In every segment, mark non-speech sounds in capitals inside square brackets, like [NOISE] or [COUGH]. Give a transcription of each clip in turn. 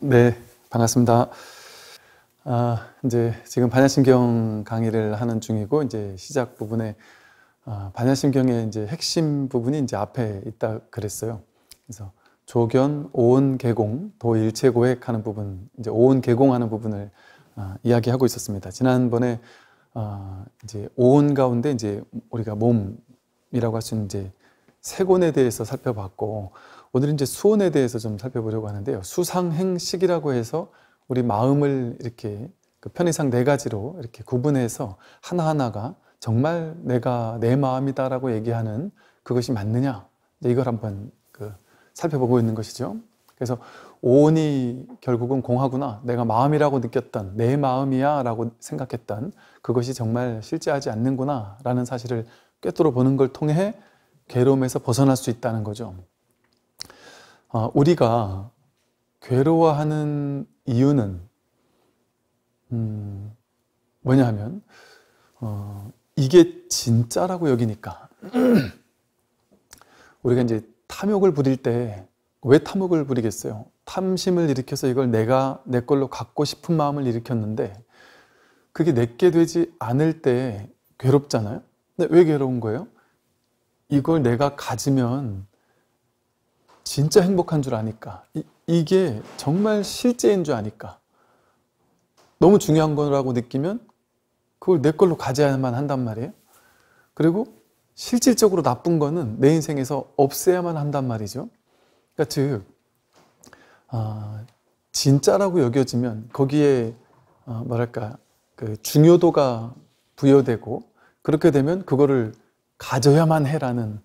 네, 반갑습니다. 아, 이제 지금 반야신경 강의를 하는 중이고 이제 시작 부분에 아, 반야신경의 이제 핵심 부분이 이제 앞에 있다 그랬어요. 그래서 조견, 오온 개공, 도일체 고액하는 부분, 이제 오온 개공하는 부분을 아, 이야기하고 있었습니다. 지난번에 아, 이제 오온 가운데 이제 우리가 몸이라고 할 수 있는 이제 세곤에 대해서 살펴봤고 오늘은 이제 수원에 대해서 좀 살펴보려고 하는데요. 수상행식이라고 해서 우리 마음을 이렇게 그 편의상 네 가지로 이렇게 구분해서 하나하나가 정말 내가 내 마음이다라고 얘기하는 그것이 맞느냐 이걸 한번 그 살펴보고 있는 것이죠. 그래서 오온이 결국은 공하구나 내가 마음이라고 느꼈던 내 마음이야 라고 생각했던 그것이 정말 실제하지 않는구나 라는 사실을 꿰뚫어 보는 걸 통해 괴로움에서 벗어날 수 있다는 거죠. 아, 우리가 괴로워하는 이유는 음, 뭐냐 하면 어, 이게 진짜라고 여기니까 [CLEARS THROAT] 우리가 이제 탐욕을 부릴 때 왜 탐욕을 부리겠어요? 탐심을 일으켜서 이걸 내가 내 걸로 갖고 싶은 마음을 일으켰는데 그게 내게 되지 않을 때 괴롭잖아요? 근데 왜 괴로운 거예요? 이걸 내가 가지면 진짜 행복한 줄 아니까 이, 이게 정말 실제인 줄 아니까 너무 중요한 거라고 느끼면 그걸 내 걸로 가져야만 한단 말이에요. 그리고 실질적으로 나쁜 거는 내 인생에서 없애야만 한단 말이죠. 그러니까 즉, 아, 진짜라고 여겨지면 거기에 아, 뭐랄까 그 중요도가 부여되고 그렇게 되면 그거를 가져야만 해라는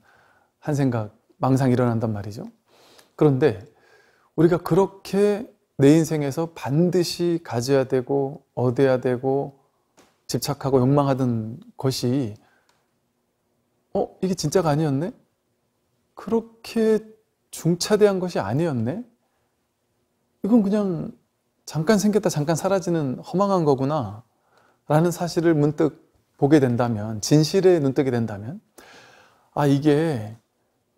한 생각, 망상 이 일어난단 말이죠. 그런데 우리가 그렇게 내 인생에서 반드시 가져야 되고 얻어야 되고 집착하고 욕망하던 것이 어 이게 진짜가 아니었네 그렇게 중차대한 것이 아니었네 이건 그냥 잠깐 생겼다 잠깐 사라지는 허망한 거구나 라는 사실을 문득 보게 된다면 진실에 눈뜨게 된다면 아 이게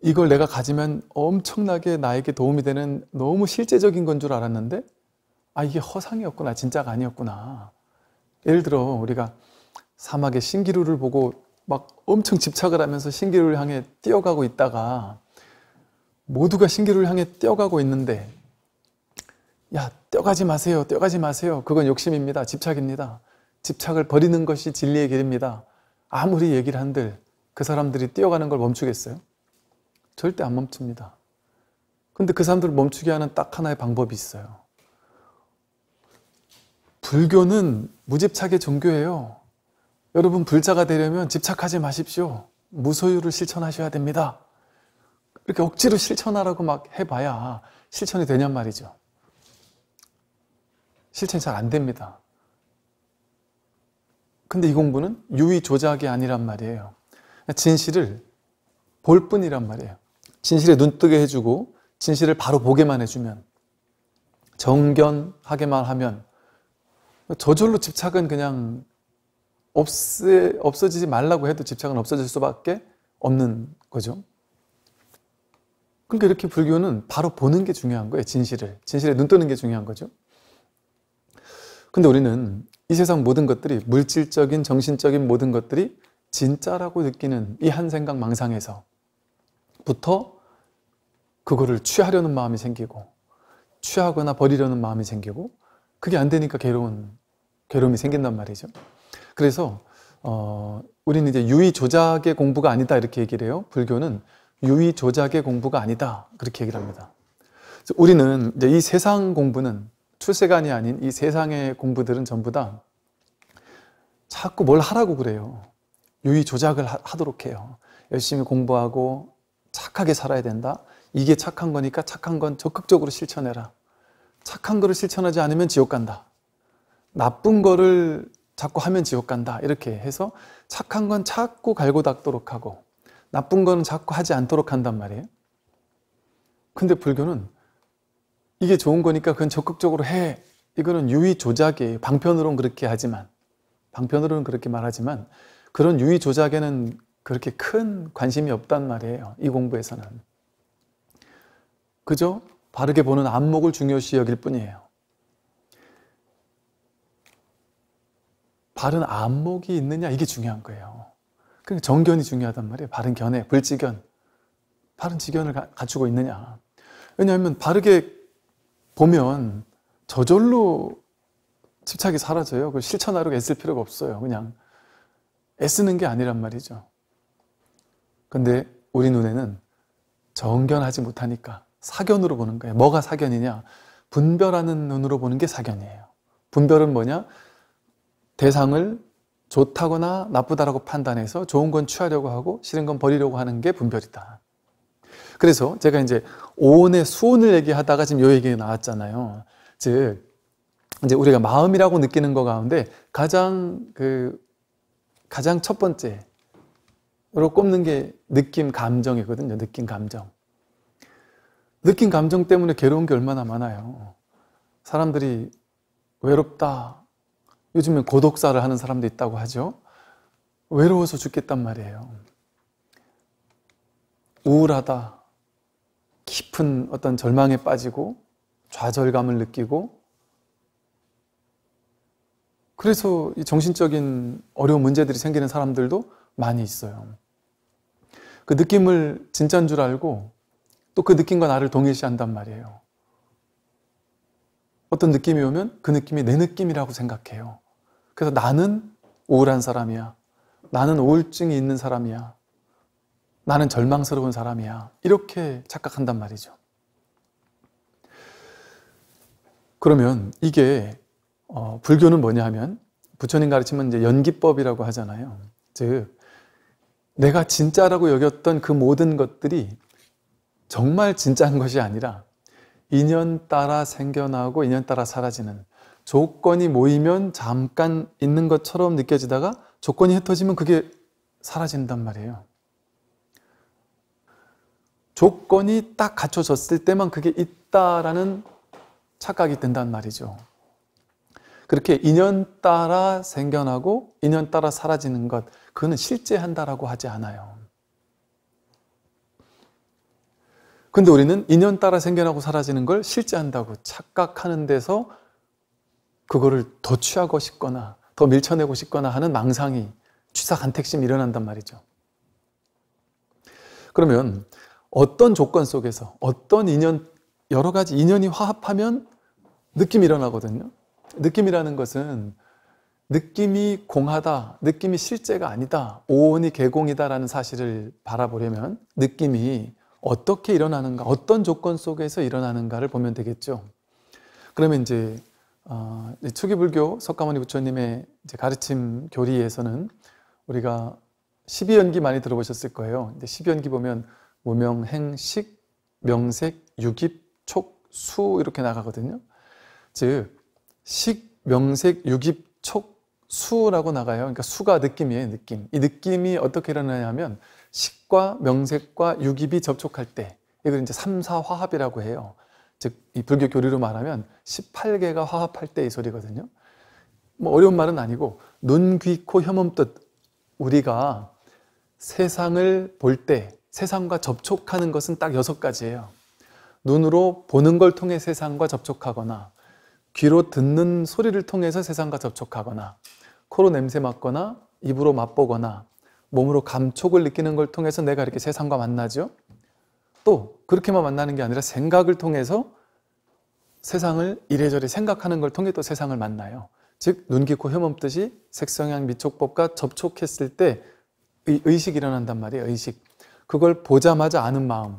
이걸 내가 가지면 엄청나게 나에게 도움이 되는 너무 실제적인 건 줄 알았는데 아 이게 허상이었구나 진짜가 아니었구나 예를 들어 우리가 사막의 신기루를 보고 막 엄청 집착을 하면서 신기루를 향해 뛰어가고 있다가 모두가 신기루를 향해 뛰어가고 있는데 야 뛰어가지 마세요 뛰어가지 마세요 그건 욕심입니다 집착입니다 집착을 버리는 것이 진리의 길입니다 아무리 얘기를 한들 그 사람들이 뛰어가는 걸 멈추겠어요? 절대 안 멈춥니다. 근데 그 사람들을 멈추게 하는 딱 하나의 방법이 있어요. 불교는 무집착의 종교예요. 여러분 불자가 되려면 집착하지 마십시오. 무소유를 실천하셔야 됩니다. 이렇게 억지로 실천하라고 막 해봐야 실천이 되냔 말이죠. 실천이 잘 안 됩니다. 근데 이 공부는 유의 조작이 아니란 말이에요. 진실을 볼 뿐이란 말이에요. 진실에 눈뜨게 해주고 진실을 바로 보게만 해주면 정견하게만 하면 저절로 집착은 그냥 없애, 없어지지 말라고 해도 집착은 없어질 수밖에 없는 거죠. 그러니까 이렇게 불교는 바로 보는 게 중요한 거예요. 진실을. 진실에 눈 뜨는 게 중요한 거죠. 근데 우리는 이 세상 모든 것들이 물질적인 정신적인 모든 것들이 진짜라고 느끼는 이 한 생각 망상에서부터 그거를 취하려는 마음이 생기고 취하거나 버리려는 마음이 생기고 그게 안 되니까 괴로운 괴로움이 생긴단 말이죠. 그래서 어, 우리는 이제 유의 조작의 공부가 아니다 이렇게 얘기를 해요. 불교는 유의 조작의 공부가 아니다 그렇게 얘기를 합니다. 우리는 이제 이 세상 공부는 출세관이 아닌 이 세상의 공부들은 전부 다 자꾸 뭘 하라고 그래요. 유의 조작을 하, 하도록 해요. 열심히 공부하고 착하게 살아야 된다. 이게 착한 거니까 착한 건 적극적으로 실천해라. 착한 거를 실천하지 않으면 지옥 간다. 나쁜 거를 자꾸 하면 지옥 간다. 이렇게 해서 착한 건 자꾸 갈고 닦도록 하고 나쁜 거는 자꾸 하지 않도록 한단 말이에요. 근데 불교는 이게 좋은 거니까 그건 적극적으로 해. 이거는 유의 조작이에요. 방편으로는 그렇게 하지만 방편으로는 그렇게 말하지만 그런 유의 조작에는 그렇게 큰 관심이 없단 말이에요. 이 공부에서는. 그저 바르게 보는 안목을 중요시 여길 뿐이에요. 바른 안목이 있느냐 이게 중요한 거예요. 그러니까 정견이 중요하단 말이에요. 바른 견해, 불지견, 바른 지견을 갖추고 있느냐. 왜냐하면 바르게 보면 저절로 집착이 사라져요. 그 실천하려고 애쓸 필요가 없어요. 그냥 애쓰는 게 아니란 말이죠. 근데 우리 눈에는 정견하지 못하니까 사견으로 보는 거예요. 뭐가 사견이냐? 분별하는 눈으로 보는 게 사견이에요. 분별은 뭐냐? 대상을 좋다거나 나쁘다라고 판단해서 좋은 건 취하려고 하고 싫은 건 버리려고 하는 게 분별이다. 그래서 제가 이제 오온의 수온을 얘기하다가 지금 요 얘기 가 나왔잖아요. 즉 이제 우리가 마음이라고 느끼는 거 가운데 가장 그 가장 첫 번째로 꼽는 게 느낌 감정이거든요. 느낌 감정. 느낀 감정 때문에 괴로운 게 얼마나 많아요. 사람들이 외롭다. 요즘에 고독사를 하는 사람도 있다고 하죠. 외로워서 죽겠단 말이에요. 우울하다. 깊은 어떤 절망에 빠지고 좌절감을 느끼고 그래서 정신적인 어려운 문제들이 생기는 사람들도 많이 있어요. 그 느낌을 진짠 줄 알고 또그 느낌과 나를 동일시한단 말이에요. 어떤 느낌이 오면 그 느낌이 내 느낌이라고 생각해요. 그래서 나는 우울한 사람이야. 나는 우울증이 있는 사람이야. 나는 절망스러운 사람이야. 이렇게 착각한단 말이죠. 그러면 이게 어, 불교는 뭐냐 하면 부처님 가르치면 이제 연기법이라고 하잖아요. 즉 내가 진짜라고 여겼던 그 모든 것들이 정말 진짜한 것이 아니라 인연 따라 생겨나고 인연 따라 사라지는 조건이 모이면 잠깐 있는 것처럼 느껴지다가 조건이 흩어지면 그게 사라진단 말이에요. 조건이 딱 갖춰졌을 때만 그게 있다라는 착각이 된단 말이죠. 그렇게 인연 따라 생겨나고 인연 따라 사라지는 것, 그거는 실제한다라고 하지 않아요. 근데 우리는 인연 따라 생겨나고 사라지는 걸 실제 한다고 착각하는 데서 그거를 더 취하고 싶거나 더 밀쳐내고 싶거나 하는 망상이 취사간택심이 일어난단 말이죠. 그러면 어떤 조건 속에서 어떤 인연 여러 가지 인연이 화합하면 느낌이 일어나거든요. 느낌이라는 것은 느낌이 공하다, 느낌이 실제가 아니다, 오온이 개공이다라는 사실을 바라보려면 느낌이 어떻게 일어나는가, 어떤 조건 속에서 일어나는가를 보면 되겠죠. 그러면 이제 어, 초기불교 석가모니 부처님의 가르침 교리에서는 우리가 12연기 많이 들어보셨을 거예요. 근데 12연기 보면 무명, 행, 식, 명색, 유깁, 촉, 수 이렇게 나가거든요. 즉, 식, 명색, 유깁, 촉, 수라고 나가요. 그러니까 수가 느낌이에요, 느낌. 이 느낌이 어떻게 일어나냐면 식과 명색과 유기비 접촉할 때 이걸 이제 삼사화합이라고 해요. 즉이 불교 교리로 말하면 18개가 화합할 때 이 소리거든요. 뭐 어려운 말은 아니고 눈, 귀, 코, 혐음 뜻 우리가 세상을 볼 때 세상과 접촉하는 것은 딱 여섯 가지예요. 눈으로 보는 걸 통해 세상과 접촉하거나 귀로 듣는 소리를 통해서 세상과 접촉하거나 코로 냄새 맡거나 입으로 맛보거나 몸으로 감촉을 느끼는 걸 통해서 내가 이렇게 세상과 만나죠. 또 그렇게만 만나는 게 아니라 생각을 통해서 세상을 이래저래 생각하는 걸 통해 또 세상을 만나요. 즉 눈, 귀, 코, 혀몸 뜻이 색성향 미촉법과 접촉했을 때 의식이 일어난단 말이에요. 의식. 그걸 보자마자 아는 마음,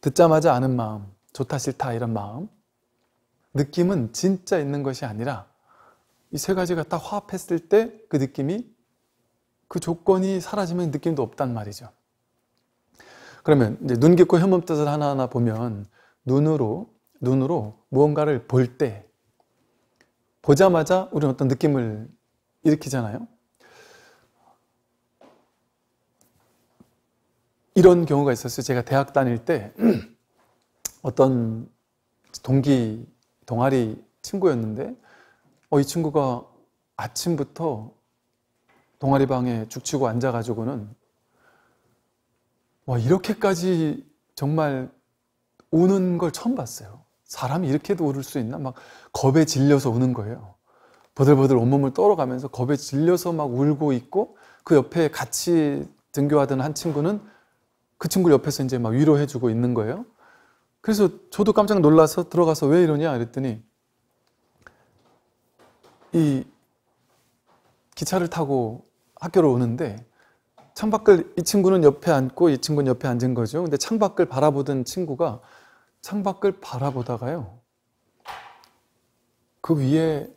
듣자마자 아는 마음, 좋다 싫다 이런 마음. 느낌은 진짜 있는 것이 아니라 이 세 가지가 딱 화합했을 때 그 느낌이 그 조건이 사라지면 느낌도 없단 말이죠. 그러면 이제 눈 깊고 현범 뜻을 하나하나 보면 눈으로 눈으로 무언가를 볼 때 보자마자 우리는 어떤 느낌을 일으키잖아요. 이런 경우가 있었어요. 제가 대학 다닐 때 [CLEARS THROAT] 어떤 동기 동아리 친구였는데 어, 이 친구가 아침부터 동아리 방에 죽치고 앉아가지고는 와 이렇게까지 정말 우는 걸 처음 봤어요. 사람이 이렇게도 울을 수 있나? 막 겁에 질려서 우는 거예요. 버들버들 온몸을 떨어가면서 겁에 질려서 막 울고 있고 그 옆에 같이 등교하던 한 친구는 그 친구 옆에서 이제 막 위로해주고 있는 거예요. 그래서 저도 깜짝 놀라서 들어가서 왜 이러냐 그랬더니 이 기차를 타고 학교로 오는데 창밖을 이 친구는 옆에 앉고 이 친구는 옆에 앉은 거죠. 근데 창밖을 바라보던 친구가 창밖을 바라보다가요. 그 위에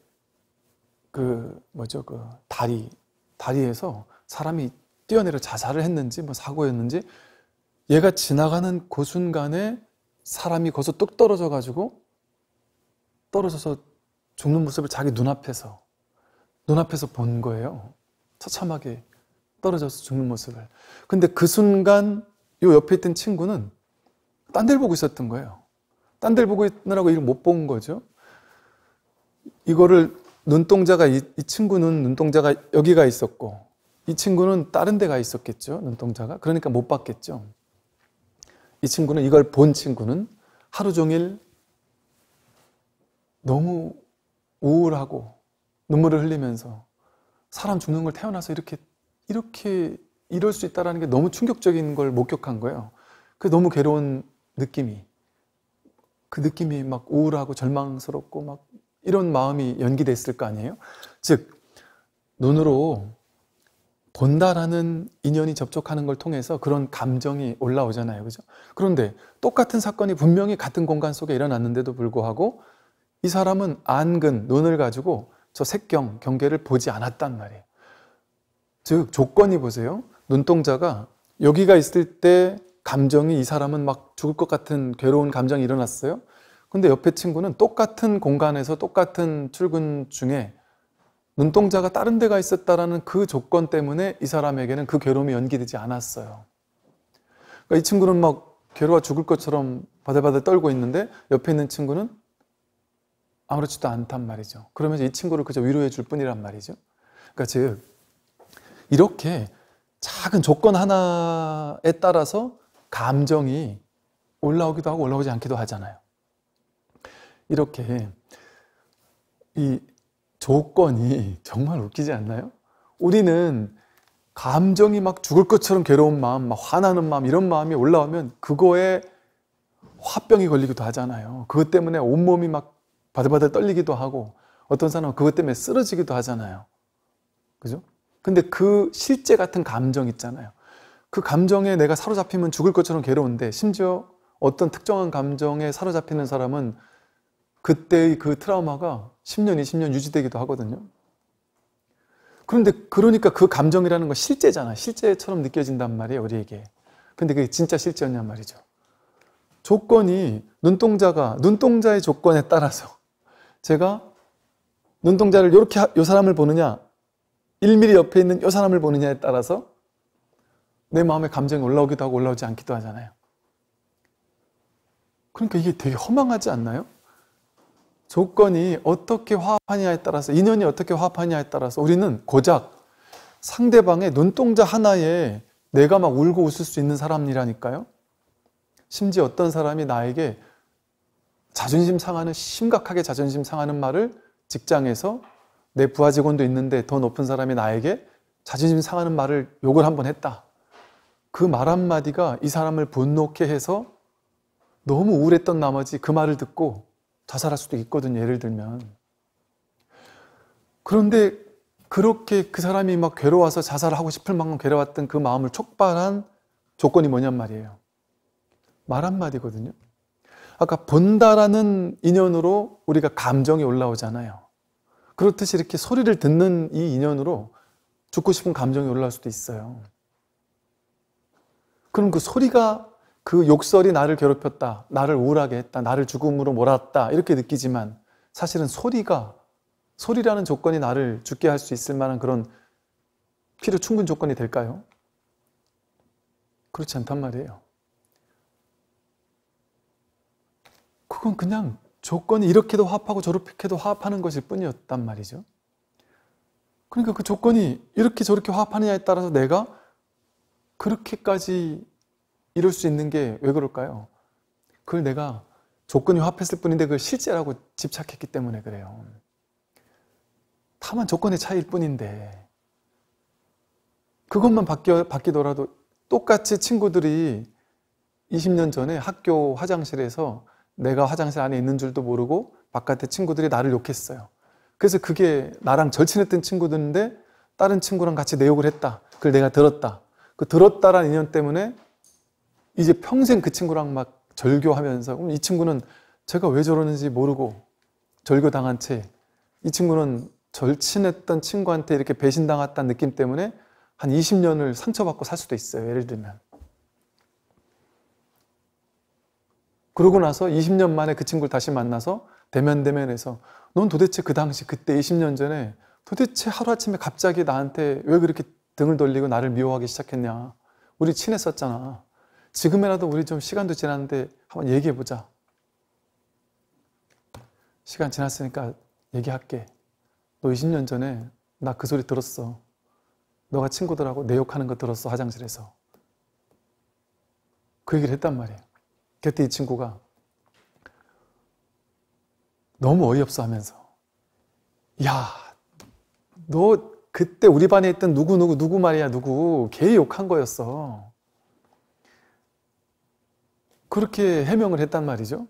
그 뭐죠 그 다리 다리에서 사람이 뛰어내려 자살을 했는지 뭐 사고였는지 얘가 지나가는 그 순간에 사람이 거기서 뚝 떨어져 가지고 떨어져서 죽는 모습을 자기 눈앞에서 눈앞에서 본 거예요. 처참하게 떨어져서 죽는 모습을. 근데 그 순간 요 옆에 있던 친구는 딴 데를 보고 있었던 거예요. 딴 데를 보고 있느라고 이걸 못 본 거죠. 이거를 눈동자가 이, 이 친구는 눈동자가 여기가 있었고 이 친구는 다른 데가 있었겠죠. 눈동자가. 그러니까 못 봤겠죠. 이 친구는 이걸 본 친구는 하루 종일 너무 우울하고 눈물을 흘리면서 사람 죽는 걸 태어나서 이렇게 이렇게 이럴 수 있다라는 게 너무 충격적인 걸 목격한 거예요. 그 너무 괴로운 느낌이 그 느낌이 막 우울하고 절망스럽고 막 이런 마음이 연기됐을 거 아니에요. 즉 눈으로 본다라는 인연이 접촉하는 걸 통해서 그런 감정이 올라오잖아요. 그죠? 그런데 똑같은 사건이 분명히 같은 공간 속에 일어났는데도 불구하고 이 사람은 안근, 눈을 가지고 저 색경, 경계를 보지 않았단 말이에요. 즉, 조건이 보세요. 눈동자가 여기가 있을 때 감정이 이 사람은 막 죽을 것 같은 괴로운 감정이 일어났어요. 근데 옆에 친구는 똑같은 공간에서 똑같은 출근 중에 눈동자가 다른 데가 있었다라는 그 조건 때문에 이 사람에게는 그 괴로움이 연기되지 않았어요. 그러니까 이 친구는 막 괴로워 죽을 것처럼 바들바들 떨고 있는데 옆에 있는 친구는 아무렇지도 않단 말이죠. 그러면서 이 친구를 그저 위로해 줄 뿐이란 말이죠. 그러니까 즉 이렇게 작은 조건 하나에 따라서 감정이 올라오기도 하고 올라오지 않기도 하잖아요. 이렇게 이 조건이 정말 웃기지 않나요? 우리는 감정이 막 죽을 것처럼 괴로운 마음, 막 화나는 마음 이런 마음이 올라오면 그거에 화병이 걸리기도 하잖아요. 그것 때문에 온몸이 막 바들바들 떨리기도 하고 어떤 사람은 그것 때문에 쓰러지기도 하잖아요. 그죠? 근데 그 실제 같은 감정 있잖아요. 그 감정에 내가 사로잡히면 죽을 것처럼 괴로운데 심지어 어떤 특정한 감정에 사로잡히는 사람은 그때의 그 트라우마가 10년, 20년 유지되기도 하거든요. 그런데 그러니까 그 감정이라는 건 실제잖아. 실제처럼 느껴진단 말이에요, 우리에게. 근데 그게 진짜 실제였냔 말이죠. 조건이 눈동자가 눈동자의 조건에 따라서 제가 눈동자를 이렇게 요 사람을 보느냐 1mm 옆에 있는 요 사람을 보느냐에 따라서 내 마음의 감정이 올라오기도 하고 올라오지 않기도 하잖아요. 그러니까 이게 되게 허망하지 않나요? 조건이 어떻게 화합하냐에 따라서 인연이 어떻게 화합하냐에 따라서 우리는 고작 상대방의 눈동자 하나에 내가 막 울고 웃을 수 있는 사람이라니까요. 심지어 어떤 사람이 나에게 자존심 상하는 심각하게 자존심 상하는 말을 직장에서 내 부하 직원도 있는데 더 높은 사람이 나에게 자존심 상하는 말을 욕을 한 번 했다. 그 말 한마디가 이 사람을 분노케 해서 너무 우울했던 나머지 그 말을 듣고 자살할 수도 있거든 요 예를 들면. 그런데 그렇게 그 사람이 막 괴로워서 자살하고 싶을 만큼 괴로웠던 그 마음을 촉발한 조건이 뭐냔 말이에요. 말 한마디거든요. 아까 본다라는 인연으로 우리가 감정이 올라오잖아요. 그렇듯이 이렇게 소리를 듣는 이 인연으로 죽고 싶은 감정이 올라올 수도 있어요. 그럼 그 소리가 그 욕설이 나를 괴롭혔다, 나를 우울하게 했다, 나를 죽음으로 몰았다 이렇게 느끼지만 사실은 소리가 소리라는 조건이 나를 죽게 할 수 있을 만한 그런 필요 충분 조건이 될까요? 그렇지 않단 말이에요. 그건 그냥 조건이 이렇게도 화합하고 저렇게도 화합하는 것일 뿐이었단 말이죠. 그러니까 그 조건이 이렇게 저렇게 화합하느냐에 따라서 내가 그렇게까지 이룰 수 있는 게 왜 그럴까요? 그걸 내가 조건이 화합했을 뿐인데 그걸 실제라고 집착했기 때문에 그래요. 다만 조건의 차이일 뿐인데 그것만 바뀌, 더라도 똑같이 친구들이 20년 전에 학교 화장실에서 내가 화장실 안에 있는 줄도 모르고 바깥에 친구들이 나를 욕했어요. 그래서 그게 나랑 절친했던 친구들인데 다른 친구랑 같이 내 욕을 했다. 그걸 내가 들었다. 그 들었다라는 인연 때문에 이제 평생 그 친구랑 막 절교하면서 이 친구는 제가 왜 저러는지 모르고 절교당한 채 이 친구는 절친했던 친구한테 이렇게 배신당했다는 느낌 때문에 한 20년을 상처받고 살 수도 있어요. 예를 들면. 그러고 나서 20년 만에 그 친구를 다시 만나서 대면대면해서 넌 도대체 그 당시 그때 20년 전에 도대체 하루아침에 갑자기 나한테 왜 그렇게 등을 돌리고 나를 미워하기 시작했냐. 우리 친했었잖아. 지금이라도 우리 좀 시간도 지났는데 한번 얘기해보자. 시간 지났으니까 얘기할게. 너 20년 전에 나 그 소리 들었어. 너가 친구들하고 내 욕하는 거 들었어, 화장실에서. 그 얘기를 했단 말이야. 그때 이 친구가 너무 어이없어 하면서 야, 너 그때 우리 반에 있던 누구누구 누구 말이야 누구 개 욕한 거였어. 그렇게 해명을 했단 말이죠.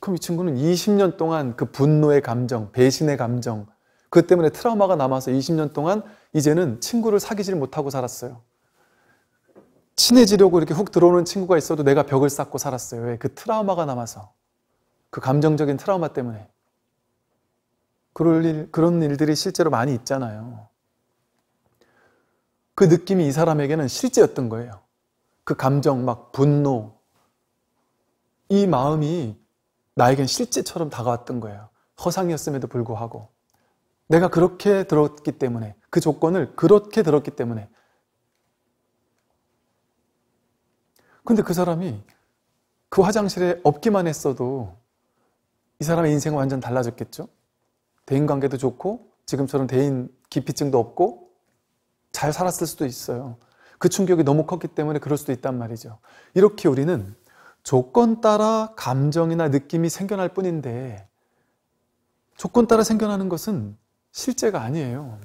그럼 이 친구는 20년 동안 그 분노의 감정, 배신의 감정, 그 때문에 트라우마가 남아서 20년 동안 이제는 친구를 사귀지를 못하고 살았어요. 친해지려고 이렇게 훅 들어오는 친구가 있어도 내가 벽을 쌓고 살았어요. 왜? 그 트라우마가 남아서. 그 감정적인 트라우마 때문에. 그럴 일, 그런 일들이 실제로 많이 있잖아요. 그 느낌이 이 사람에게는 실제였던 거예요. 그 감정, 막 분노. 이 마음이 나에겐 실제처럼 다가왔던 거예요. 허상이었음에도 불구하고. 내가 그렇게 들었기 때문에, 그 조건을 그렇게 들었기 때문에, 근데 그 사람이 그 화장실에 없기만 했어도 이 사람의 인생은 완전 달라졌겠죠? 대인 관계도 좋고 지금처럼 대인 기피증도 없고 잘 살았을 수도 있어요. 그 충격이 너무 컸기 때문에 그럴 수도 있단 말이죠. 이렇게 우리는 조건 따라 감정이나 느낌이 생겨날 뿐인데 조건 따라 생겨나는 것은 실제가 아니에요.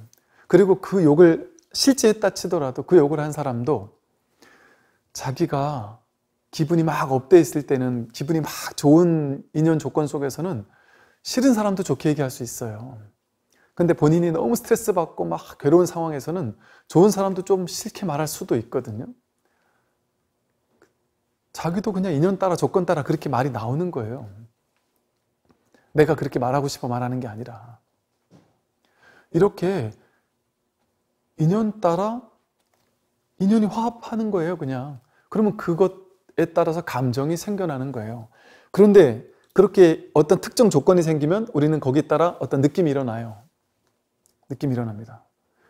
그리고 그 욕을 실제에 따치더라도 그 욕을 한 사람도 자기가 기분이 막 업돼 있을 때는 기분이 막 좋은 인연 조건 속에서는 싫은 사람도 좋게 얘기할 수 있어요. 근데 본인이 너무 스트레스 받고 막 괴로운 상황에서는 좋은 사람도 좀 싫게 말할 수도 있거든요. 자기도 그냥 인연 따라 조건 따라 그렇게 말이 나오는 거예요. 내가 그렇게 말하고 싶어 말하는 게 아니라 이렇게 인연 따라 인연이 화합하는 거예요, 그냥. 그러면 그것에 따라서 감정이 생겨나는 거예요. 그런데 그렇게 어떤 특정 조건이 생기면 우리는 거기에 따라 어떤 느낌이 일어나요. 느낌이 일어납니다.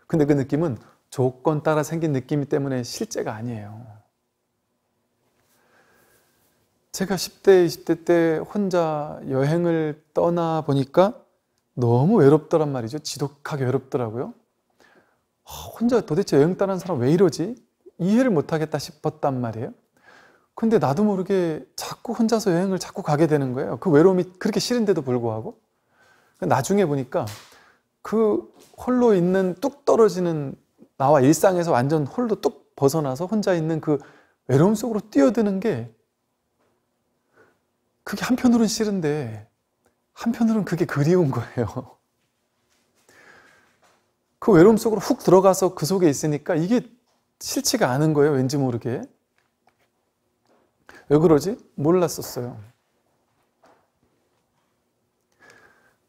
근데 그 느낌은 조건 따라 생긴 느낌이 때문에 실제가 아니에요. 제가 10대, 20대 때 혼자 여행을 떠나 보니까 너무 외롭더란 말이죠. 지독하게 외롭더라고요. 아, 혼자 도대체 여행 떠난 사람 왜 이러지? 이해를 못하겠다 싶었단 말이에요. 근데 나도 모르게 자꾸 혼자서 여행을 자꾸 가게 되는 거예요. 그 외로움이 그렇게 싫은데도 불구하고. 나중에 보니까 그 홀로 있는 뚝 떨어지는 나와 일상에서 완전 홀로 뚝 벗어나서 혼자 있는 그 외로움 속으로 뛰어드는 게 그게 한편으로는 싫은데 한편으로는 그게 그리운 거예요. [LAUGHS] 그 외로움 속으로 훅 들어가서 그 속에 있으니까 이게 싫지가 않은 거예요. 왠지 모르게. 왜 그러지? 몰랐었어요.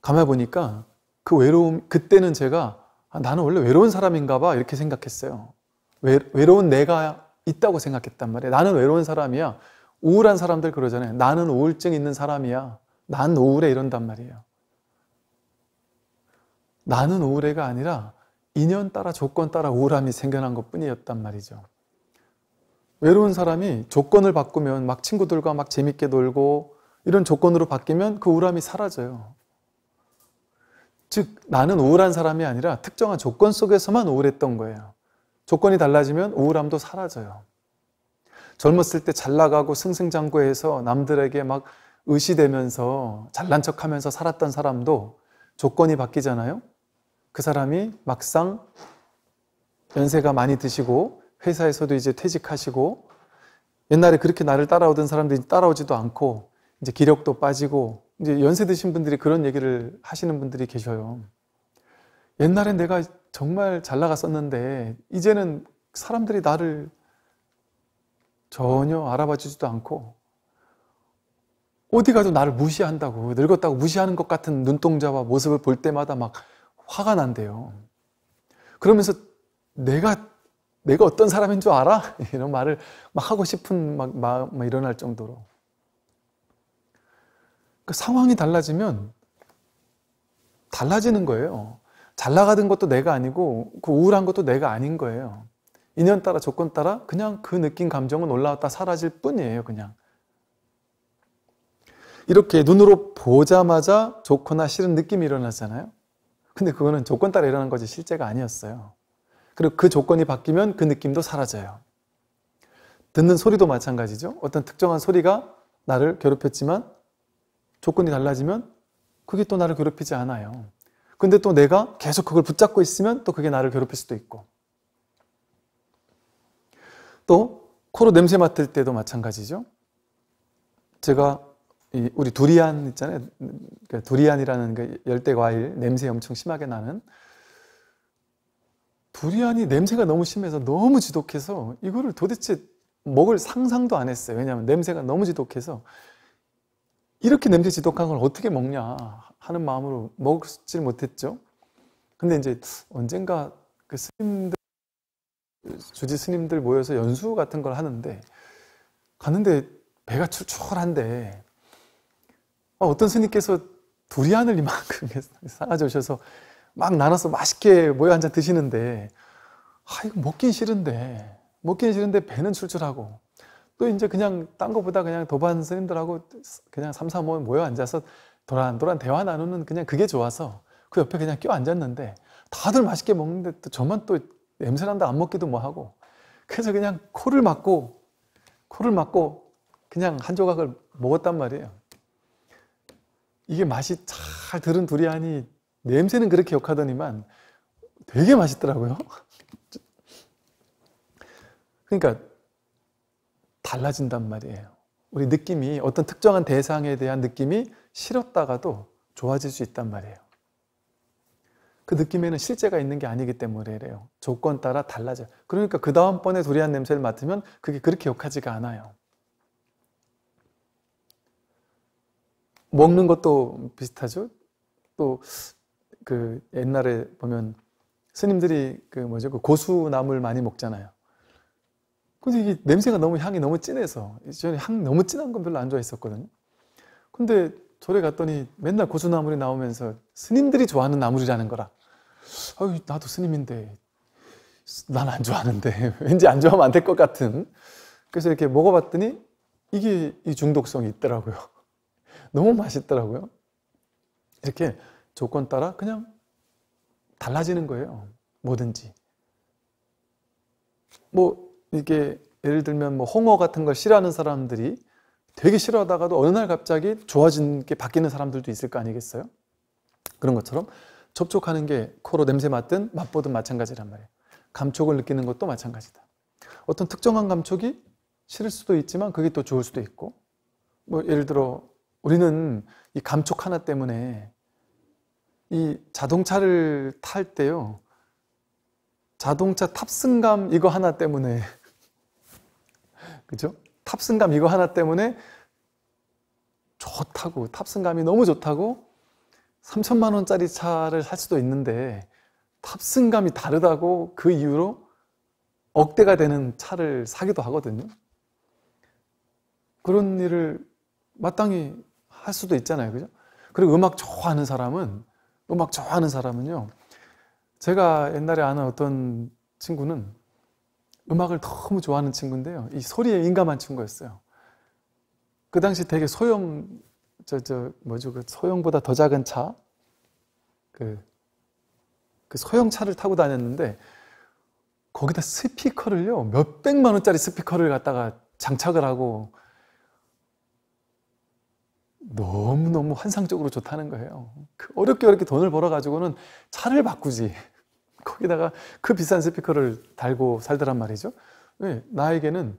가만 보니까 그 외로움, 그때는 제가 아, 나는 원래 외로운 사람인가 봐. 이렇게 생각했어요. 외, 외로운 내가 있다고 생각했단 말이에요. 나는 외로운 사람이야. 우울한 사람들 그러잖아요. 나는 우울증 있는 사람이야. 난 우울해 이런단 말이에요. 나는 우울해가 아니라 인연 따라 조건 따라 우울함이 생겨난 것 뿐이었단 말이죠. 외로운 사람이 조건을 바꾸면 막 친구들과 막 재밌게 놀고 이런 조건으로 바뀌면 그 우울함이 사라져요. 즉, 나는 우울한 사람이 아니라 특정한 조건 속에서만 우울했던 거예요. 조건이 달라지면 우울함도 사라져요. 젊었을 때 잘 나가고 승승장구해서 남들에게 막 의시되면서 잘난 척 하면서 살았던 사람도 조건이 바뀌잖아요? 그 사람이 막상 연세가 많이 드시고 회사에서도 이제 퇴직하시고 옛날에 그렇게 나를 따라오던 사람들이 따라오지도 않고 이제 기력도 빠지고 이제 연세 드신 분들이 그런 얘기를 하시는 분들이 계셔요. 옛날에 내가 정말 잘 나갔었는데 이제는 사람들이 나를 전혀 알아봐 주지도 않고 어디 가도 나를 무시한다고 늙었다고 무시하는 것 같은 눈동자와 모습을 볼 때마다 막 화가 난대요. 그러면서 내가 내가 어떤 사람인 줄 알아? [LAUGHS] 이런 말을 막 하고 싶은 막, 막, 막 일어날 정도로. 그 상황이 달라지면 달라지는 거예요. 잘 나가던 것도 내가 아니고 그 우울한 것도 내가 아닌 거예요. 인연 따라 조건 따라 그냥 그 느낀 감정은 올라왔다 사라질 뿐이에요. 그냥. 이렇게 눈으로 보자마자 좋거나 싫은 느낌이 일어나잖아요. 근데 그거는 조건 따라 일어난 거지 실제가 아니었어요. 그리고 그 조건이 바뀌면 그 느낌도 사라져요. 듣는 소리도 마찬가지죠. 어떤 특정한 소리가 나를 괴롭혔지만 조건이 달라지면 그게 또 나를 괴롭히지 않아요. 근데 또 내가 계속 그걸 붙잡고 있으면 또 그게 나를 괴롭힐 수도 있고. 또 코로 냄새 맡을 때도 마찬가지죠. 제가 이 우리 두리안 있잖아요. 그 두리안이라는 그 열대 과일 냄새 엄청 심하게 나는 두리안이 냄새가 너무 심해서 너무 지독해서 이거를 도대체 먹을 상상도 안 했어요. 왜냐하면 냄새가 너무 지독해서 이렇게 냄새 지독한 걸 어떻게 먹냐 하는 마음으로 먹지를 못했죠. 근데 이제 언젠가 그 스님들 주지 스님들 모여서 연수 같은 걸 하는데 갔는데 배가 출출한데 어, 어떤 스님께서 두리안을 이만큼 [LAUGHS] 사가져오셔서 막 나눠서 맛있게 모여 앉아 드시는데 아 이거 먹긴 싫은데 먹긴 싫은데 배는 출출하고 또 이제 그냥 딴 것보다 그냥 도반 스님들하고 그냥 삼삼오오 모여 앉아서 도란도란 대화 나누는 그냥 그게 좋아서 그 옆에 그냥 껴 앉았는데 다들 맛있게 먹는데 또 저만 또 냄새난다 안 먹기도 뭐하고 그래서 그냥 코를 막고 코를 막고 그냥 한 조각을 먹었단 말이에요 이게 맛이 잘 들은 두리안이 냄새는 그렇게 욕하더니만 되게 맛있더라고요. [LAUGHS] 그러니까 달라진단 말이에요. 우리 느낌이 어떤 특정한 대상에 대한 느낌이 싫었다가도 좋아질 수 있단 말이에요. 그 느낌에는 실제가 있는 게 아니기 때문에래요. 조건 따라 달라져요. 그러니까 그 다음번에 두리안 냄새를 맡으면 그게 그렇게 욕하지가 않아요. 먹는 것도 비슷하죠. 또 그 옛날에 보면 스님들이 그 뭐죠 그 고수나물 많이 먹잖아요. 근데 이게 냄새가 너무 향이 너무 진해서 저는 향 너무 진한 건 별로 안 좋아했었거든요. 근데 절에 갔더니 맨날 고수나물이 나오면서 스님들이 좋아하는 나물이라는 거라. 아유 나도 스님인데 난 안 좋아하는데 [LAUGHS] 왠지 안 좋아하면 안 될 것 같은. 그래서 이렇게 먹어봤더니 이게 이 중독성이 있더라고요. 너무 맛있더라고요. 이렇게 조건 따라 그냥 달라지는 거예요. 뭐든지. 뭐, 이게 예를 들면 뭐 홍어 같은 걸 싫어하는 사람들이 되게 싫어하다가도 어느 날 갑자기 좋아진 게 바뀌는 사람들도 있을 거 아니겠어요? 그런 것처럼 접촉하는 게 코로 냄새 맡든 맛보든 마찬가지란 말이에요. 감촉을 느끼는 것도 마찬가지다. 어떤 특정한 감촉이 싫을 수도 있지만 그게 또 좋을 수도 있고 뭐 예를 들어 우리는 이 감촉 하나 때문에 이 자동차를 탈 때요. 자동차 탑승감 이거 하나 때문에 [LAUGHS] 그죠? 탑승감 이거 하나 때문에 좋다고 탑승감이 너무 좋다고 3천만 원짜리 차를 살 수도 있는데 탑승감이 다르다고 그 이유로 억대가 되는 차를 사기도 하거든요. 그런 일을 마땅히 할 수도 있잖아요. 그죠? 그리고 음악 좋아하는 사람은, 음악 좋아하는 사람은요, 제가 옛날에 아는 어떤 친구는 음악을 너무 좋아하는 친구인데요. 이 소리에 민감한 친구였어요. 그 당시 되게 소형, 저, 저, 뭐죠, 그 소형보다 더 작은 차, 그, 그 소형 차를 타고 다녔는데, 거기다 스피커를요, 몇백만원짜리 스피커를 갖다가 장착을 하고 너무너무 환상적으로 좋다는 거예요. 그 어렵게 어렵게 돈을 벌어가지고는 차를 바꾸지. [LAUGHS] 거기다가 그 비싼 스피커를 달고 살더란 말이죠. 왜? 예, 나에게는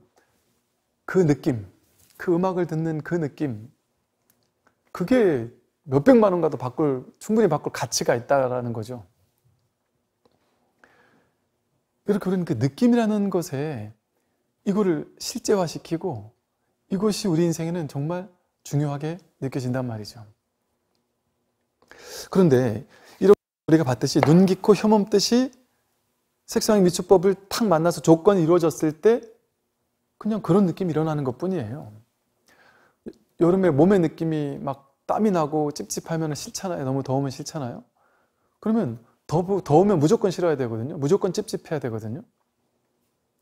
그 느낌, 그 음악을 듣는 그 느낌, 그게 몇백만 원가도 바꿀, 충분히 바꿀 가치가 있다라는 거죠. 그래서 그런 그 느낌이라는 것에 이거를 실제화시키고 이것이 우리 인생에는 정말 중요하게 느껴진단 말이죠. 그런데 이렇게 우리가 봤듯이 눈 깊고 혐험 뜻이 색상의 미추법을 탁 만나서 조건이 이루어졌을 때 그냥 그런 느낌이 일어나는 것 뿐이에요. 여름에 몸의 느낌이 막 땀이 나고 찝찝하면 싫잖아요. 너무 더우면 싫잖아요. 그러면 더, 더우면 무조건 싫어야 되거든요. 무조건 찝찝해야 되거든요.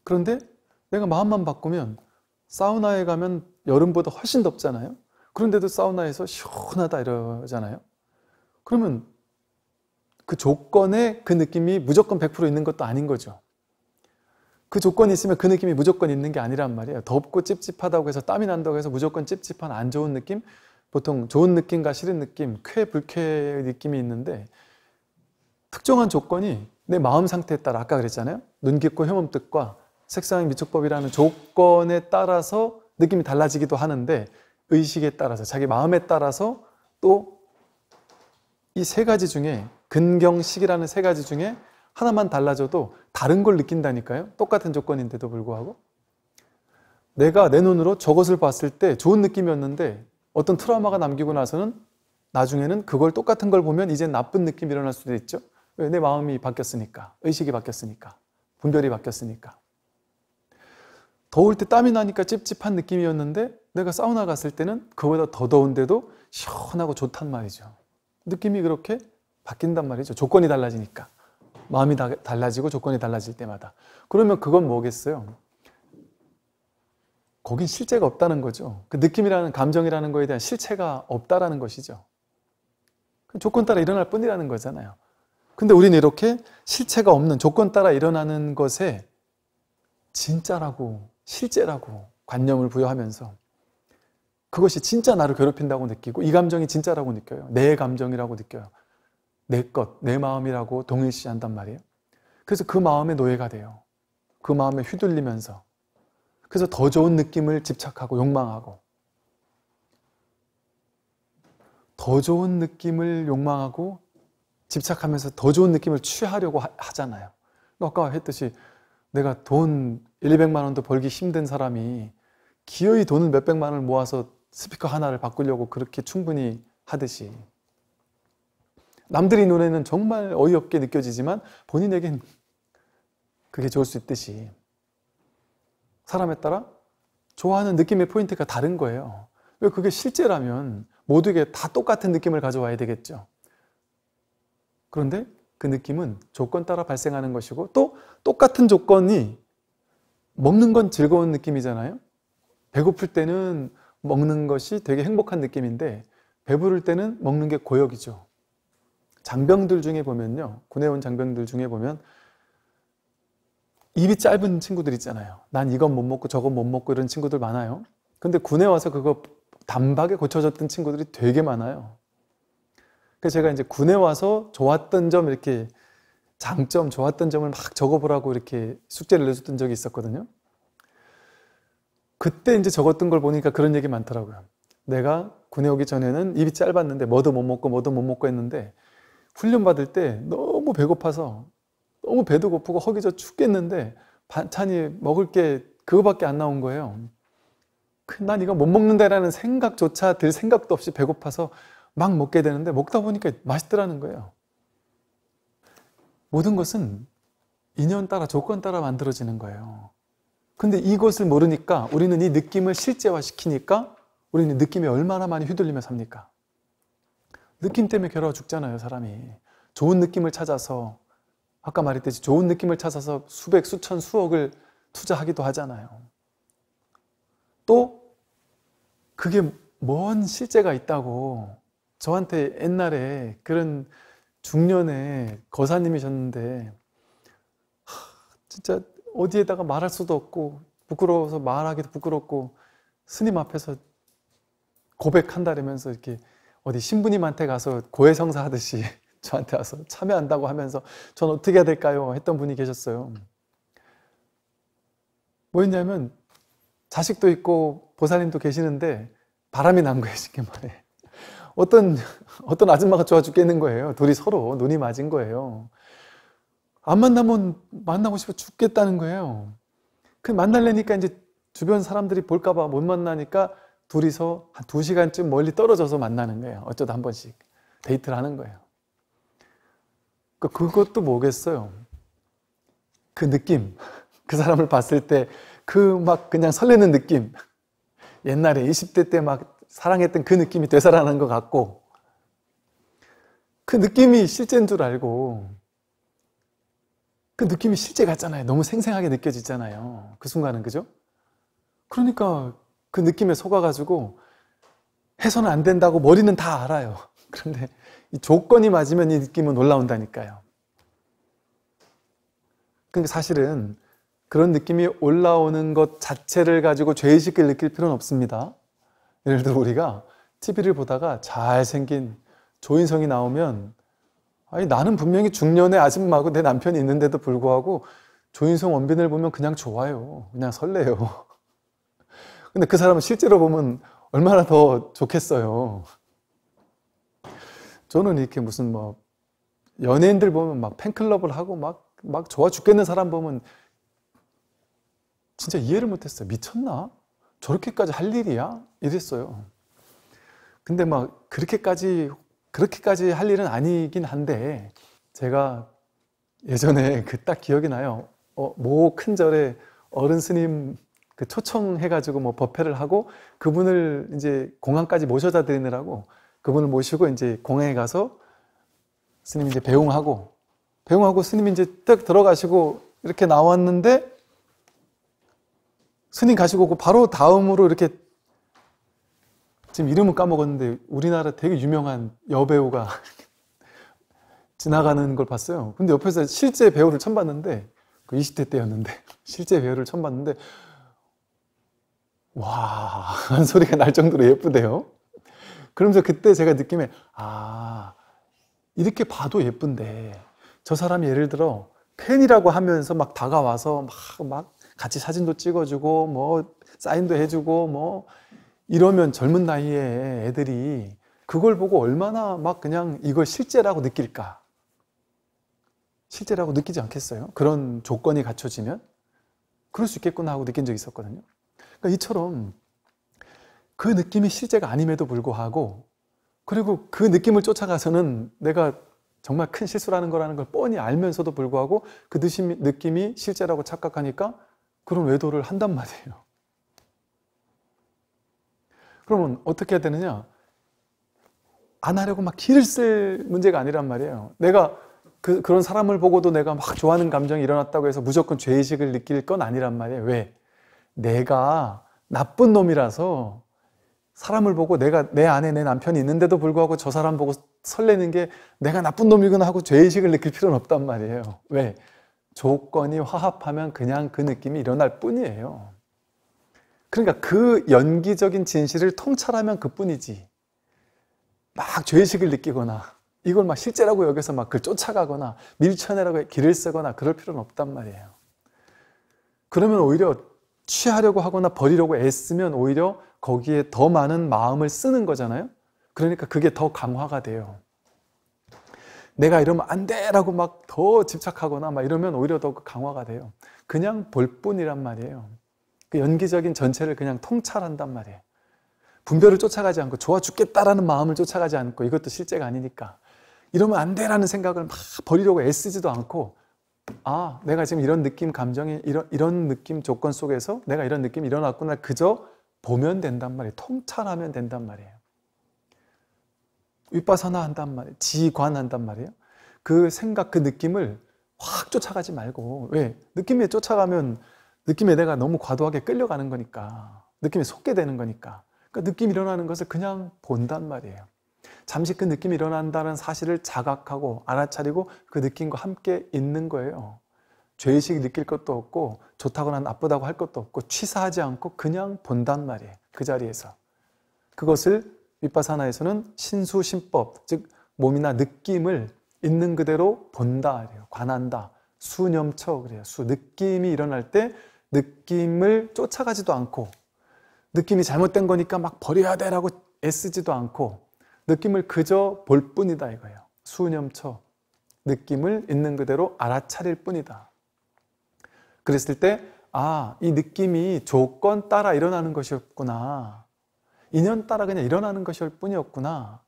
그런데 내가 마음만 바꾸면 사우나에 가면 여름보다 훨씬 덥잖아요. 그런데도 사우나에서 시원하다 이러잖아요. 그러면 그 조건에 그 느낌이 무조건 100% 있는 것도 아닌 거죠. 그 조건이 있으면 그 느낌이 무조건 있는 게 아니란 말이에요. 덥고 찝찝하다고 해서 땀이 난다고 해서 무조건 찝찝한 안 좋은 느낌? 보통 좋은 느낌과 싫은 느낌, 쾌, 불쾌의 느낌이 있는데 특정한 조건이 내 마음 상태에 따라 아까 그랬잖아요. 눈 깊고 혐음 뜻과 색상 미촉법이라는 조건에 따라서 느낌이 달라지기도 하는데 의식에 따라서 자기 마음에 따라서 또 이 세 가지 중에 근경식이라는 세 가지 중에 하나만 달라져도 다른 걸 느낀다니까요. 똑같은 조건인데도 불구하고 내가 내 눈으로 저것을 봤을 때 좋은 느낌이었는데 어떤 트라우마가 남기고 나서는 나중에는 그걸 똑같은 걸 보면 이제 나쁜 느낌이 일어날 수도 있죠. 왜? 내 마음이 바뀌었으니까. 의식이 바뀌었으니까. 분별이 바뀌었으니까. 더울 때 땀이 나니까 찝찝한 느낌이었는데 내가 사우나 갔을 때는 그보다 더 더운데도 시원하고 좋단 말이죠. 느낌이 그렇게 바뀐단 말이죠. 조건이 달라지니까. 마음이 다, 달라지고 조건이 달라질 때마다. 그러면 그건 뭐겠어요? 거긴 실제가 없다는 거죠. 그 느낌이라는 감정이라는 거에 대한 실체가 없다라는 것이죠. 그 조건 따라 일어날 뿐이라는 거잖아요. 근데 우리는 이렇게 실체가 없는 조건 따라 일어나는 것에 진짜라고 실제라고 관념을 부여하면서 그것이 진짜 나를 괴롭힌다고 느끼고 이 감정이 진짜라고 느껴요. 내 감정이라고 느껴요. 내 것, 내 마음이라고 동일시한단 말이에요. 그래서 그 마음의 노예가 돼요. 그 마음에 휘둘리면서. 그래서 더 좋은 느낌을 집착하고 욕망하고. 더 좋은 느낌을 욕망하고 집착하면서 더 좋은 느낌을 취하려고 하, 잖아요 아까 했듯이 내가 돈 1, 200만 원도 벌기 힘든 사람이 기어이 돈을 몇백만 원을 모아서 스피커 하나를 바꾸려고 그렇게 충분히 하듯이 남들이 눈에는 정말 어이없게 느껴지지만 본인에겐 그게 좋을 수 있듯이 사람에 따라 좋아하는 느낌의 포인트가 다른 거예요. 왜 그게 실제라면 모두에게 다 똑같은 느낌을 가져와야 되겠죠. 그런데 그 느낌은 조건 따라 발생하는 것이고 또 똑같은 조건이 먹는 건 즐거운 느낌이잖아요. 배고플 때는 먹는 것이 되게 행복한 느낌인데 배부를 때는 먹는 게 고역이죠. 장병들 중에 보면요. 군에 온 장병들 중에 보면 입이 짧은 친구들 있잖아요. 난 이건 못 먹고 저건 못 먹고 이런 친구들 많아요. 근데 군에 와서 그거 단박에 고쳐졌던 친구들이 되게 많아요. 그래서 제가 이제 군에 와서 좋았던 점 이렇게 장점, 좋았던 점을 막 적어보라고 이렇게 숙제를 내줬던 적이 있었거든요. 그때 이제 적었던 걸 보니까 그런 얘기 많더라고요. 내가 군에 오기 전에는 입이 짧았는데 뭐도 못 먹고 뭐도 못 먹고 했는데 훈련 받을 때 너무 배고파서 너무 배도 고프고 허기져 죽겠는데 반찬이 먹을 게 그거밖에 안 나온 거예요. 그 난 이거 못 먹는다라는 생각조차 들 생각도 없이 배고파서 막 먹게 되는데 먹다 보니까 맛있더라는 거예요. 모든 것은 인연 따라 조건 따라 만들어지는 거예요. 근데 이것을 모르니까 우리는 이 느낌을 실제화시키니까 우리는 느낌에 얼마나 많이 휘둘리며 삽니까? 느낌 때문에 괴로워 죽잖아요, 사람이. 좋은 느낌을 찾아서 아까 말했듯이 좋은 느낌을 찾아서 수백, 수천, 수억을 투자하기도 하잖아요. 또 그게 뭔 실제가 있다고 저한테 옛날에 그런 중년의 거사님이셨는데 하, 진짜 어디에다가 말할 수도 없고 부끄러워서 말하기도 부끄럽고 스님 앞에서 고백한다면서 이렇게 어디 신부님한테 가서 고해성사 하듯이 [LAUGHS] 저한테 와서 참여한다고 하면서 전 어떻게 해야 될까요? 했던 분이 계셨어요. 음. 뭐였냐면 자식도 있고 보살님도 계시는데 바람이 난 거예요, 쉽게 말해. 어떤 어떤 아줌마가 좋아 죽겠는 거예요. 둘이 서로 눈이 맞은 거예요. 안 만나면 만나고 싶어 죽겠다는 거예요. 그만날려니까 이제 주변 사람들이 볼까봐 못 만나니까 둘이서 한 두 시간쯤 멀리 떨어져서 만나는 거예요. 어쩌다 한 번씩 데이트를 하는 거예요. 그, 그것도 뭐겠어요? 그 느낌. 그 사람을 봤을 때 그 막 그냥 설레는 느낌. 옛날에 20대 때 막 사랑했던 그 느낌이 되살아난 것 같고 그 느낌이 실제인 줄 알고 그 느낌이 실제 같잖아요. 너무 생생하게 느껴지잖아요. 그 순간은 그죠? 그러니까 그 느낌에 속아가지고 해서는 안 된다고 머리는 다 알아요. [LAUGHS] 그런데 이 조건이 맞으면 이 느낌은 올라온다니까요. 그러니까 사실은 그런 느낌이 올라오는 것 자체를 가지고 죄의식을 느낄 필요는 없습니다. 예를 들어 우리가 TV를 보다가 잘생긴 조인성이 나오면 아니, 나는 분명히 중년의 아줌마고 내 남편이 있는데도 불구하고 조인성 원빈을 보면 그냥 좋아요. 그냥 설레요. [LAUGHS] 근데 그 사람은 실제로 보면 얼마나 더 좋겠어요. 저는 이렇게 무슨 뭐 연예인들 보면 막 팬클럽을 하고 막, 막 좋아 죽겠는 사람 보면 진짜 이해를 못했어요. 미쳤나? 저렇게까지 할 일이야? 이랬어요. 근데 막 그렇게까지 그렇게까지 할 일은 아니긴 한데 제가 예전에 [LAUGHS] 그 딱 기억이 나요. 어, 모큰 절에 어른 스님 그 초청해가지고 뭐 법회를 하고 그분을 이제 공항까지 모셔다 드리느라고 그분을 모시고 이제 공항에 가서 스님 이제 배웅하고 배웅하고 스님이 이제 딱 들어가시고 이렇게 나왔는데 스님 가시고 그 바로 다음으로 이렇게 지금 이름은 까먹었는데 우리나라 되게 유명한 여배우가 [LAUGHS] 지나가는 걸 봤어요. 근데 옆에서 실제 배우를 처음 봤는데 그 20대 때였는데 [LAUGHS] 실제 배우를 처음 봤는데 와 [LAUGHS] 하는 소리가 날 정도로 예쁘대요. 그러면서 그때 제가 느낌에 아 이렇게 봐도 예쁜데 저 사람이 예를 들어 팬이라고 하면서 막 다가와서 막, 막 같이 사진도 찍어주고 뭐 사인도 해주고 뭐 이러면 젊은 나이에 애들이 그걸 보고 얼마나 막 그냥 이걸 실제라고 느낄까? 실제라고 느끼지 않겠어요? 그런 조건이 갖춰지면? 그럴 수 있겠구나 하고 느낀 적이 있었거든요. 그러니까 이처럼 그 느낌이 실제가 아님에도 불구하고 그리고 그 느낌을 쫓아가서는 내가 정말 큰 실수라는 거라는 걸 뻔히 알면서도 불구하고 그 느낌이 실제라고 착각하니까 그런 외도를 한단 말이에요. 그러면 어떻게 해야 되느냐? 안 하려고 막 기를 쓸 문제가 아니란 말이에요. 내가 그, 그런 사람을 보고도 내가 막 좋아하는 감정이 일어났다고 해서 무조건 죄의식을 느낄 건 아니란 말이에요. 왜? 내가 나쁜 놈이라서 사람을 보고 내가 내 안에 내 남편이 있는데도 불구하고 저 사람 보고 설레는 게 내가 나쁜 놈이구나 하고 죄의식을 느낄 필요는 없단 말이에요. 왜? 조건이 화합하면 그냥 그 느낌이 일어날 뿐이에요. 그러니까 그 연기적인 진실을 통찰하면 그뿐이지. 막 죄의식을 느끼거나 이걸 막 실제라고 여기서 막그 쫓아가거나 밀쳐내라고 길을 쓰거나 그럴 필요는 없단 말이에요. 그러면 오히려 취하려고 하거나 버리려고 애쓰면 오히려 거기에 더 많은 마음을 쓰는 거잖아요. 그러니까 그게 더 강화가 돼요. 내가 이러면 안 돼! 라고 막 더 집착하거나 막 이러면 오히려 더 그 강화가 돼요. 그냥 볼 뿐이란 말이에요. 그 연기적인 전체를 그냥 통찰한단 말이에요. 분별을 쫓아가지 않고 좋아 죽겠다라는 마음을 쫓아가지 않고 이것도 실제가 아니니까 이러면 안 돼라는 생각을 막 버리려고 애쓰지도 않고 아 내가 지금 이런 느낌 감정이 이런 이런 느낌 조건 속에서 내가 이런 느낌 일어났구나 그저 보면 된단 말이에요 통찰하면 된단 말이에요 윗바사나 한단 말이에요 지관한단 말이에요 그 생각 그 느낌을 확 쫓아가지 말고 왜 느낌에 쫓아가면 느낌에 내가 너무 과도하게 끌려가는 거니까 느낌에 속게 되는 거니까 그러니까 느낌 이 일어나는 것을 그냥 본단 말이에요. 잠시 그 느낌이 일어난다는 사실을 자각하고 알아차리고 그 느낌과 함께 있는 거예요. 죄의식 이 느낄 것도 없고 좋다거나 나쁘다고 할 것도 없고 취사하지 않고 그냥 본단 말이에요. 그 자리에서. 그것을 윗바사나에서는 신수신법, 즉 몸이나 느낌을 있는 그대로 본다, 그래요. 관한다. 수념처 그래요. 수 느낌이 일어날 때 느낌을 쫓아가지도 않고 느낌이 잘못된 거니까 막 버려야 돼라고 애쓰지도 않고 느낌을 그저 볼 뿐이다 이거예요. 수념처 느낌을 있는 그대로 알아차릴 뿐이다. 그랬을 때 아, 이 느낌이 조건 따라 일어나는 것이었구나. 인연 따라 그냥 일어나는 것일 뿐이었구나.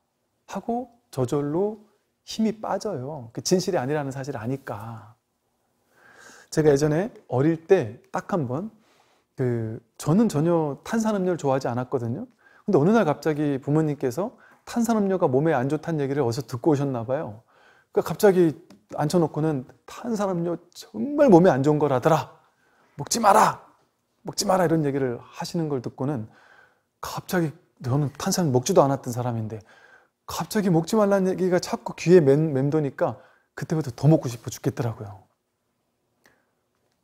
하고 저절로 힘이 빠져요. 그 진실이 아니라는 사실을 아니까. 제가 예전에 어릴 때 딱 한 번 그 저는 전혀 탄산음료를 좋아하지 않았거든요. 근데 어느 날 갑자기 부모님께서 탄산음료가 몸에 안 좋다는 얘기를 어디서 듣고 오셨나 봐요. 그러니까 갑자기 앉혀놓고는 탄산음료 정말 몸에 안 좋은 거라더라. 먹지 마라. 먹지 마라 이런 얘기를 하시는 걸 듣고는 갑자기 저는 탄산 먹지도 않았던 사람인데 갑자기 먹지 말라는 얘기가 자꾸 귀에 맴, 도니까 그때부터 더 먹고 싶어 죽겠더라고요.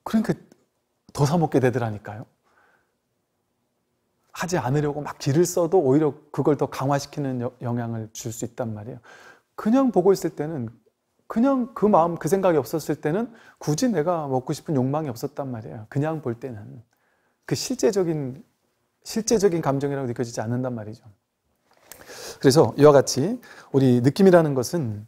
그러니까 더 사먹게 되더라니까요. 하지 않으려고 막 기를 써도 오히려 그걸 더 강화시키는 영향을 줄 수 있단 말이에요. 그냥 보고 있을 때는 그냥 그 마음, 그 생각이 없었을 때는 굳이 내가 먹고 싶은 욕망이 없었단 말이에요. 그냥 볼 때는. 그 실제적인, 실제적인 감정이라고 느껴지지 않는단 말이죠. 그래서 이와 같이 우리 느낌이라는 것은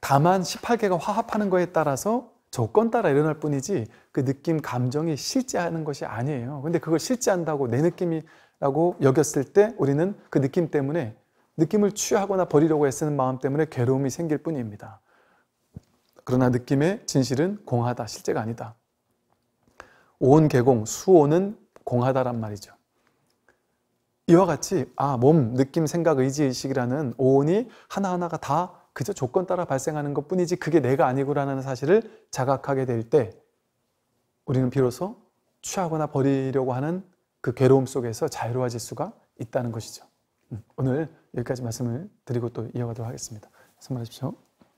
다만 18개가 화합하는 것에 따라서 조건 따라 일어날 뿐이지 그 느낌, 감정이 실제하는 것이 아니에요. 근데 그걸 실제한다고 내 느낌이라고 여겼을 때 우리는 그 느낌 때문에 느낌을 취하거나 버리려고 애쓰는 마음 때문에 괴로움이 생길 뿐입니다. 그러나 느낌의 진실은 공하다, 실제가 아니다. 온 개공, 수온은 공하다란 말이죠. 이와 같이 아, 몸, 느낌, 생각, 의지, 의식이라는 온이 하나하나가 다 그저 조건 따라 발생하는 것 뿐이지 그게 내가 아니구라는 사실을 자각하게 될 때 우리는 비로소 취하거나 버리려고 하는 그 괴로움 속에서 자유로워질 수가 있다는 것이죠. 음, 오늘 여기까지 말씀을 드리고 또 이어가도록 하겠습니다. 말씀하십시오.